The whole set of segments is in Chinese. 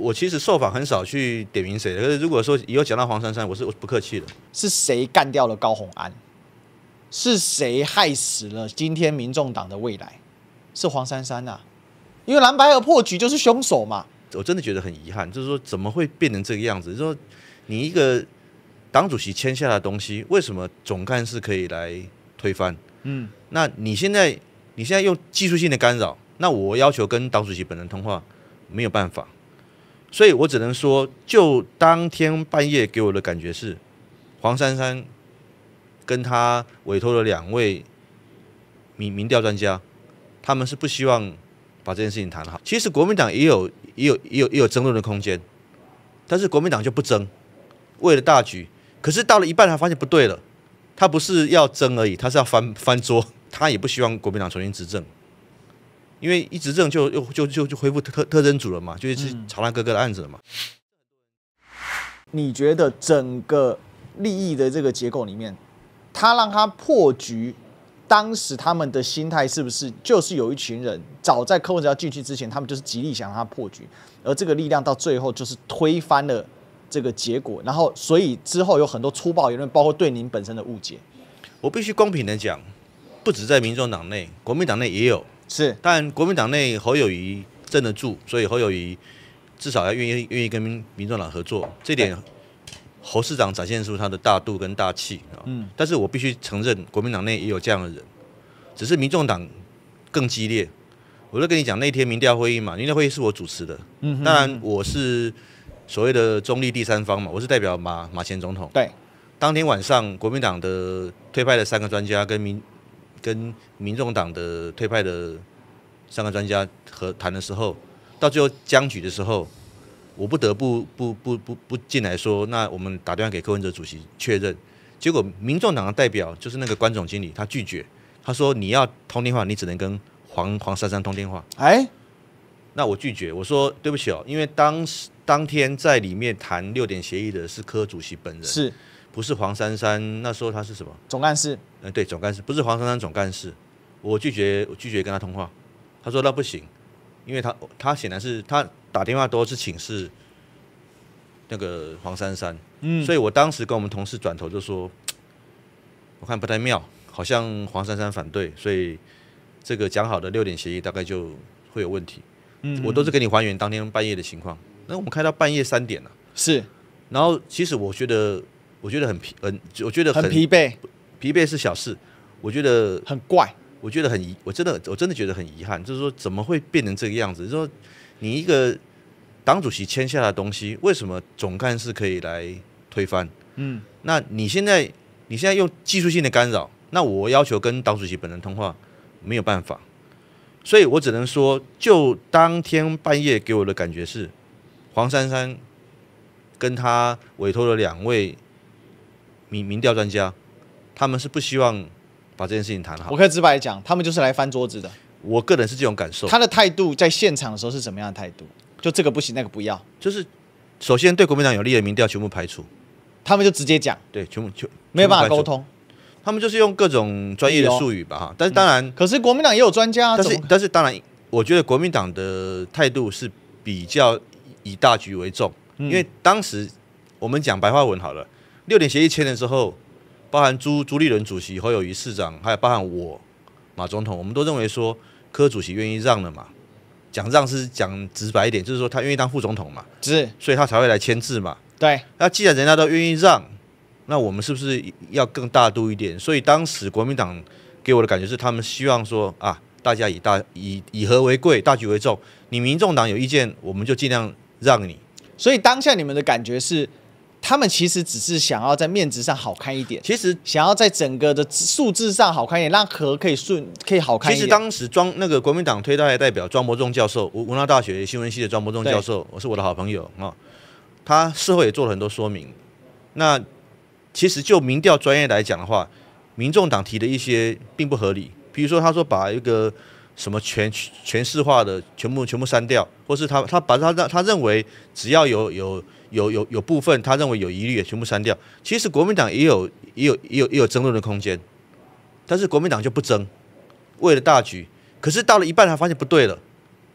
我其实受访很少去点名谁的，可是如果说以后讲到黄珊珊，我是我不客气的。是谁干掉了高红安？是谁害死了今天民众党的未来？是黄珊珊啊！因为蓝白而破局，就是凶手嘛！我真的觉得很遗憾，就是说怎么会变成这个样子？说你一个党主席签下的东西，为什么总干事可以来推翻？嗯，那你现在你现在用技术性的干扰，那我要求跟党主席本人通话，没有办法。所以我只能说，就当天半夜给我的感觉是，黄珊珊跟他委托的两位民民调专家，他们是不希望把这件事情谈好。其实国民党也有也有也有也有争论的空间，但是国民党就不争，为了大局。可是到了一半，他发现不对了，他不是要争而已，他是要翻翻桌，他也不希望国民党重新执政。因为一执政就又就就就恢复特特征组了嘛，就一直查那哥哥的案子了嘛。你觉得整个利益的这个结构里面，他让他破局，当时他们的心态是不是就是有一群人，早在柯文哲要进去之前，他们就是极力想让他破局，而这个力量到最后就是推翻了这个结果，然后所以之后有很多粗暴言论，包括对您本身的误解。我必须公平的讲，不止在民众党内，国民党内也有。是，但国民党内侯友谊镇得住，所以侯友谊至少要愿意愿意跟民民众党合作，这点侯市长展现出他的大度跟大气啊。嗯。但是我必须承认，国民党内也有这样的人，只是民众党更激烈。我都跟你讲，那天民调会议嘛，民调会议是我主持的。嗯。当然我是所谓的中立第三方嘛，我是代表马马前总统。对。当天晚上，国民党的推派的三个专家跟民跟民众党的退派的三个专家和谈的时候，到最后僵局的时候，我不得不不不不不进来说，那我们打电话给柯文哲主席确认，结果民众党的代表就是那个关总经理，他拒绝，他说你要通电话，你只能跟黄黄珊珊通电话，哎，那我拒绝，我说对不起哦，因为当时当天在里面谈六点协议的是柯主席本人。是。不是黄珊珊，那时候他是什么总干事？嗯，对，总干事不是黄珊珊总干事。我拒绝，我拒绝跟他通话。他说那不行，因为他他显然是他打电话都是请示那个黄珊珊。嗯，所以我当时跟我们同事转头就说，我看不太妙，好像黄珊珊反对，所以这个讲好的六点协议大概就会有问题。嗯，我都是给你还原当天半夜的情况。那我们开到半夜三点了。是。然后其实我觉得。我觉得很疲很，我觉得很疲惫，疲惫是小事。我觉得很怪，我觉得很，遗，我真的我真的觉得很遗憾，就是说怎么会变成这个样子？说你一个党主席签下的东西，为什么总干事可以来推翻？嗯，那你现在你现在用技术性的干扰，那我要求跟党主席本人通话没有办法，所以我只能说，就当天半夜给我的感觉是，黄珊珊跟他委托了两位。民民调专家，他们是不希望把这件事情谈好。我可以直白讲，他们就是来翻桌子的。我个人是这种感受。他的态度在现场的时候是怎么样的态度？就这个不行，那个不要。就是首先对国民党有利的民调全部排除，他们就直接讲。对，全部就没有办法沟通。他们就是用各种专业的术语吧，哈。但是当然，可是国民党也有专家。但是但是当然，我觉得国民党的态度是比较以大局为重。因为当时我们讲白话文好了。六点协议签了之后，包含朱朱立伦主席、侯友谊市长，还有包含我马总统，我们都认为说柯主席愿意让了嘛，讲让是讲直白一点，就是说他愿意当副总统嘛，是，所以他才会来签字嘛。对。那既然人家都愿意让，那我们是不是要更大度一点？所以当时国民党给我的感觉是，他们希望说啊，大家以大以以和为贵，大局为重。你民众党有意见，我们就尽量让你。所以当下你们的感觉是？他们其实只是想要在面子上好看一点，其实想要在整个的数字上好看一点，让核可以顺可以好看一点。其实当时庄那个国民党推派代表庄博仲教授，文南大学新闻系的庄博仲教授，我是我的好朋友啊。他事后也做了很多说明。那其实就民调专业来讲的话，民众党提的一些并不合理。比如说，他说把一个什么全全市化的全部全部删掉，或是他他把他让他认为只要有有有有有部分他认为有疑虑全部删掉。其实国民党也有也有也有也有争论的空间，但是国民党就不争，为了大局。可是到了一半他发现不对了，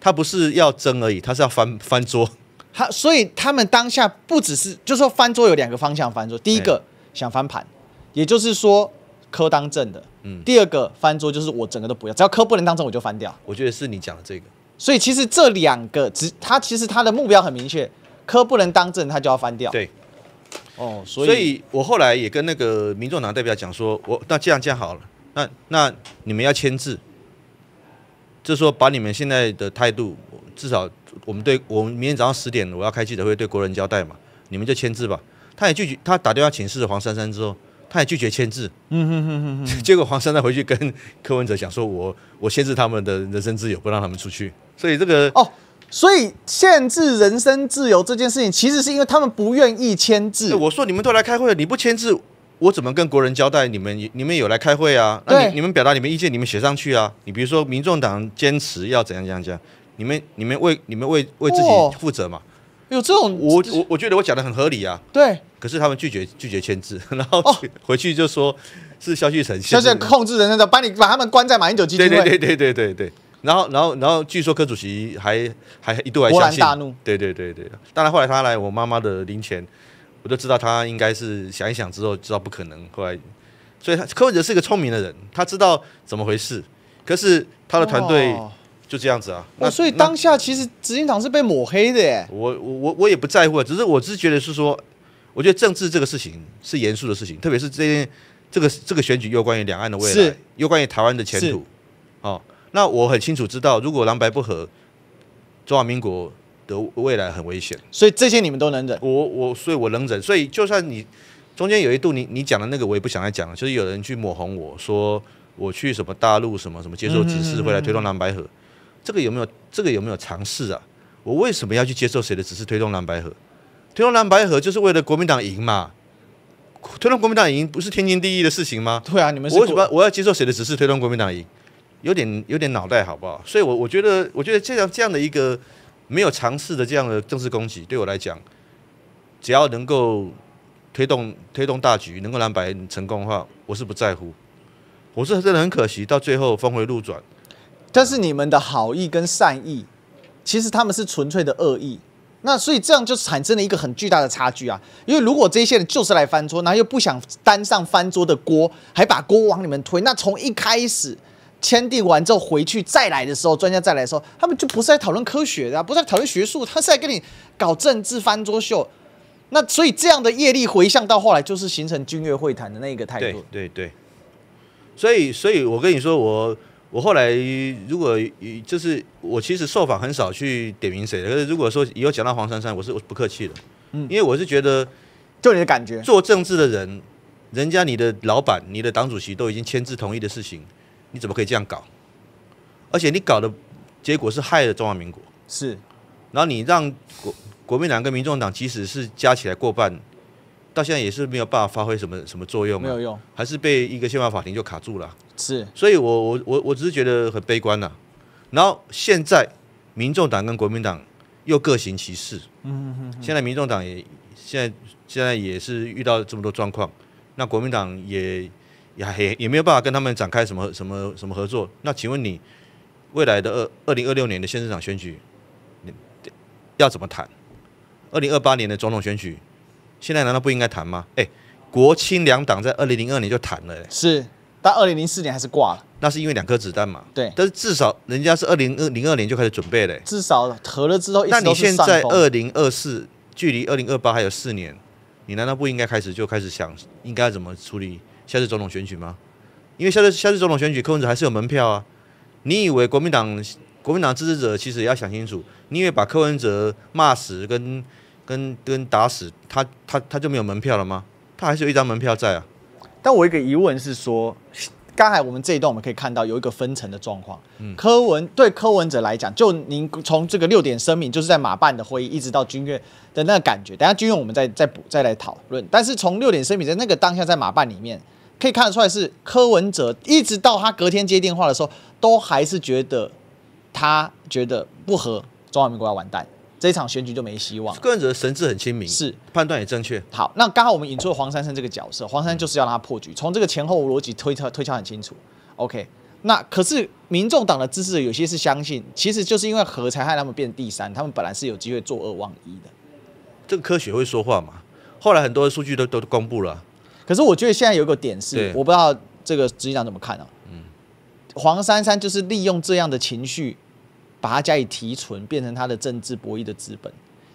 他不是要争而已，他是要翻翻桌。他所以他们当下不只是就说翻桌有两个方向翻桌，第一个想翻盘，也就是说。科当政的，嗯，第二个翻桌就是我整个都不要，只要科不能当政，我就翻掉。我觉得是你讲的这个，所以其实这两个只他其实他的目标很明确，科不能当政，他就要翻掉。对，哦，所以，所以我后来也跟那个民众党代表讲说，我那这样这样好了，那那你们要签字，就说把你们现在的态度，至少我们对我们明天早上十点我要开记者会对国人交代嘛，你们就签字吧。他也拒绝，他打电话请示黄珊珊之后。他也拒绝签字，嗯哼哼哼哼。结果黄珊娜回去跟柯文哲讲说：“我我限制他们的人身自由，不让他们出去。”所以这个哦，所以限制人身自由这件事情，其实是因为他们不愿意签字。我说：“你们都来开会，了，你不签字，我怎么跟国人交代？你们你们有来开会啊？那你你们表达你们意见，你们写上去啊？你比如说，民众党坚持要怎样怎样样，你们你们为你们为为自己负责嘛？”有这种我我我觉得我讲的很合理啊，对。可是他们拒绝拒绝签字，然后哦回去就说是消息成，现，消息控制人生的，把你把他们关在马英九基金对对对对对对对。然后然后然后据说柯主席还还一度还勃然大怒，对对对对。然后来他来我妈妈的零钱，我就知道他应该是想一想之后知道不可能。后来，所以他柯文哲是一个聪明的人，他知道怎么回事，可是他的团队。就这样子啊，那所以当下其实执行长是被抹黑的耶。我我我我也不在乎，只是我只是觉得是说，我觉得政治这个事情是严肃的事情，特别是这件这个这个选举，又关于两岸的未来，又关于台湾的前途。哦，那我很清楚知道，如果蓝白不合，中华民国的未来很危险。所以这些你们都能忍，我我所以我能忍。所以就算你中间有一度你你讲的那个，我也不想再讲了。就是有人去抹红我说我去什么大陆什么什么接受指示回来推动蓝白合。这个有没有这个有没有尝试啊？我为什么要去接受谁的指示推动蓝白河？推动蓝白河就是为了国民党赢嘛？推动国民党赢不是天经地义的事情吗？对啊，你们我什么我要接受谁的指示推动国民党赢？有点有点脑袋好不好？所以，我我觉得我觉得这样这样的一个没有尝试的这样的政治攻击，对我来讲，只要能够推动推动大局，能够蓝白成功的话，我是不在乎。我是真的很可惜，到最后峰回路转。但是你们的好意跟善意，其实他们是纯粹的恶意。那所以这样就产生了一个很巨大的差距啊！因为如果这些人就是来翻桌，然后又不想担上翻桌的锅，还把锅往你们推，那从一开始签订完之后回去再来的时候，专家再来的时候，他们就不是来讨论科学的，不是来讨论学术，他是来跟你搞政治翻桌秀。那所以这样的业力回向到后来就是形成军乐会谈的那个态度。对对对。所以，所以我跟你说，我。我后来如果就是我其实受访很少去点名谁，可是如果说以后讲到黄珊珊，我是我不客气的，因为我是觉得，就你的感觉，做政治的人，人家你的老板、你的党主席都已经签字同意的事情，你怎么可以这样搞？而且你搞的结果是害了中华民国，是。然后你让国国民党跟民众党，即使是加起来过半，到现在也是没有办法发挥什么什么作用，没有用，还是被一个宪法法庭就卡住了。是，所以我我我我只是觉得很悲观呐。然后现在，民众党跟国民党又各行其事。嗯现在民众党也现在现在也是遇到这么多状况，那国民党也也也也没有办法跟他们展开什么什么什么合作。那请问你未来的二二零二六年的县市长选举，要怎么谈？二零二八年的总统选举，现在难道不应该谈吗？哎，国青两党在二零零二年就谈了。是。但二零零四年还是挂了，那是因为两颗子弹嘛。对，但是至少人家是二零二零二年就开始准备的。至少投了之后，那你现在二零二四，距离二零二八还有四年，你难道不应该开始就开始想应该怎么处理下次总统选举吗？因为下次下次总统选举柯文哲还是有门票啊。你以为国民党国民党支持者其实也要想清楚，你以为把柯文哲骂死跟跟跟打死他他他就没有门票了吗？他还是有一张门票在啊。但我一个疑问是说，刚才我们这一段我们可以看到有一个分层的状况。嗯，柯文对柯文哲来讲，就您从这个六点声明就是在马办的会议，一直到军乐的那个感觉，等下军乐我们再再补再来讨论。但是从六点声明在那个当下在马办里面，可以看得出来是柯文哲一直到他隔天接电话的时候，都还是觉得他觉得不合中华民国要完蛋。这场选举就没希望。个人觉得神智很清明，是判断也正确。好，那刚好我们引出了黄珊珊这个角色，黄珊珊就是要让他破局。从这个前后逻辑推敲推敲很清楚。OK，那可是民众党的支持者有些是相信，其实就是因为和才害他们变第三，他们本来是有机会坐二望一的。这个科学会说话嘛？后来很多数据都都公布了。可是我觉得现在有个点是，我不知道这个执行长怎么看啊？嗯，黄珊珊就是利用这样的情绪。把它加以提纯，变成他的政治博弈的资本。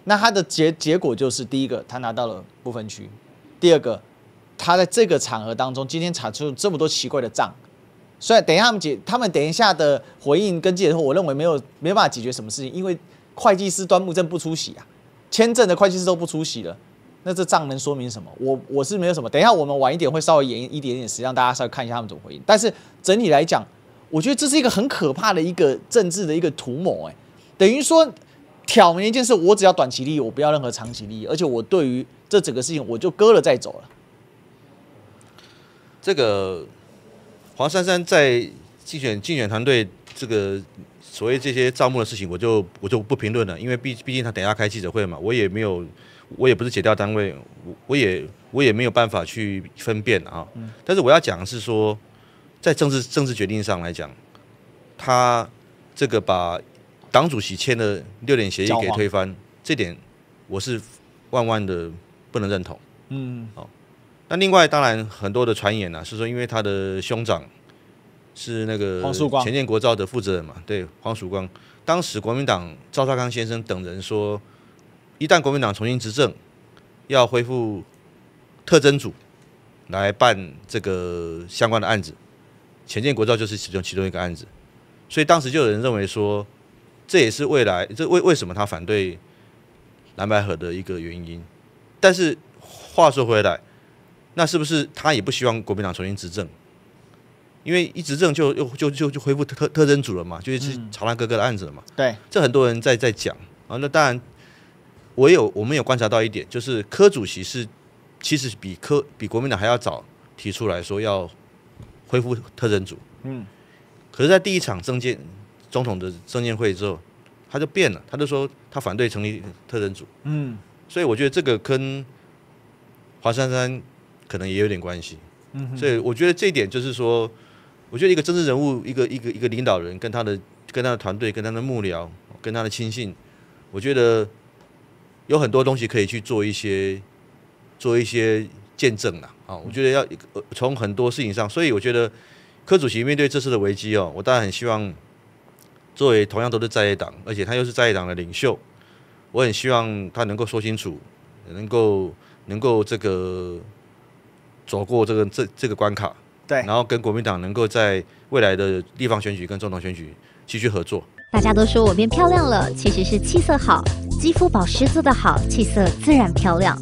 那他的结结果就是，第一个他拿到了部分区，第二个，他在这个场合当中，今天查出这么多奇怪的账。所以等一下他们解，他们等一下的回应跟解的我认为没有没办法解决什么事情，因为会计师端木正不出席啊，签证的会计师都不出席了，那这账能说明什么？我我是没有什么。等一下我们晚一点会稍微延一点点时间，大家稍微看一下他们怎么回应。但是整体来讲。我觉得这是一个很可怕的一个政治的一个图谋，哎，等于说挑明一件事，我只要短期利益，我不要任何长期利益，而且我对于这整个事情，我就割了再走了。这个黄珊珊在竞选竞选团队这个所谓这些招募的事情，我就我就不评论了，因为毕毕竟他等下开记者会嘛，我也没有，我也不是解掉单位，我我也我也没有办法去分辨啊。但是我要讲的是说。在政治政治决定上来讲，他这个把党主席签的六点协议给推翻，这点我是万万的不能认同。嗯，好。那另外当然很多的传言呢，是说因为他的兄长是那个前建国造的负责人嘛，对黄曙光。当时国民党赵少康先生等人说，一旦国民党重新执政，要恢复特侦组来办这个相关的案子。前建国造就是其中其中一个案子，所以当时就有人认为说，这也是未来这为为什么他反对蓝白合的一个原因。但是话说回来，那是不是他也不希望国民党重新执政？因为一执政就又就就就恢复特特征组了嘛，就是查他哥哥的案子了嘛。对，这很多人在在讲啊。那当然，我有我们有观察到一点，就是柯主席是其实比柯比国民党还要早提出来说要。恢复特征组，嗯，可是，在第一场政见总统的政见会之后，他就变了，他就说他反对成立特征组，嗯，所以我觉得这个跟华珊珊可能也有点关系，嗯，所以我觉得这一点就是说，我觉得一个政治人物，一个一个一个领导人，跟他的跟他的团队，跟他的幕僚，跟他的亲信，我觉得有很多东西可以去做一些，做一些。见证了啊，我觉得要从很多事情上，所以我觉得，柯主席面对这次的危机哦，我当然很希望，作为同样都是在野党，而且他又是在野党的领袖，我很希望他能够说清楚，能够能够这个走过这个这这个关卡，对，然后跟国民党能够在未来的地方选举跟总统选举继续合作。大家都说我变漂亮了，其实是气色好，肌肤保湿做得好，气色自然漂亮。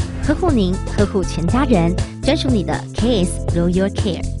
呵护您，呵护全家人，专属你的 Kiss Royal Care。